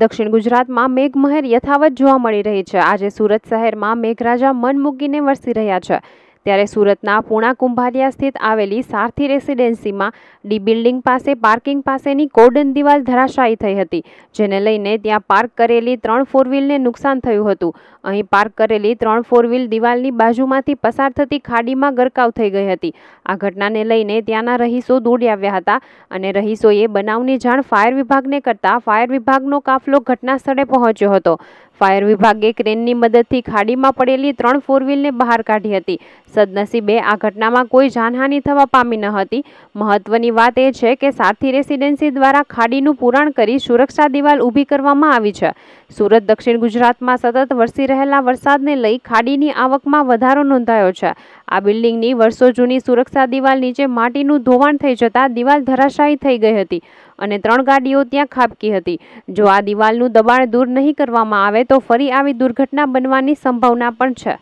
દક્ષિણ ગુજરાતમાં મેઘમહેર યથાવત જોવા મળી રહી છે આજે સુરત શહેરમાં મેઘરાજા મન મૂકીને વરસી રહ્યા છે ત્યારે સુરતના પૂણા કુંભારિયા સ્થિત આવેલી સારથી રેસિડેન્સીમાં ડી બિલ્ડિંગ પાસે પાર્કિંગ પાસેની કોર્ડન દિવાલ ધરાશાયી થઈ હતી જેને લઈને ત્યાં પાર્ક કરેલી ત્રણ ફોરવ્હીલને નુકસાન થયું હતું અહીં પાર્ક કરેલી ત્રણ ફોર વ્હીલ દિવાલની બાજુમાંથી પસાર થતી ખાડીમાં ગરકાવ થઈ ગઈ હતી આ ઘટનાને લઈને ત્યાંના રહીશો દોડી આવ્યા હતા અને રહીશોએ બનાવની જાણ ફાયર વિભાગને કરતાં ફાયર વિભાગનો કાફલો ઘટના સ્થળે પહોંચ્યો હતો ફાયર વિભાગે ક્રેનની મદદથી ખાડીમાં પડેલી ત્રણ ફોર વ્હીલને બહાર કાઢી હતી સદનસીબે આ ઘટનામાં કોઈ જાનહાની થવા પામી ન હતી મહત્વની વાત એ છે કે સાથી રેસિડેન્સી દ્વારા ખાડીનું પૂરાણ કરી સુરક્ષા દિવાલ ઊભી કરવામાં આવી છે સુરત દક્ષિણ ગુજરાતમાં સતત વરસી રહેલા વરસાદને લઈ ખાડીની આવકમાં વધારો નોંધાયો છે આ બિલ્ડિંગની વર્ષો જૂની સુરક્ષા દિવાલ નીચે માટીનું ધોવાણ થઈ જતાં દિવાલ ધરાશાયી થઈ ગઈ હતી અને ત્રણ ગાડીઓ ત્યાં ખાબકી હતી જો આ દિવાલનું દબાણ દૂર નહીં કરવામાં આવે તો ફરી આવી દુર્ઘટના બનવાની સંભાવના પણ છે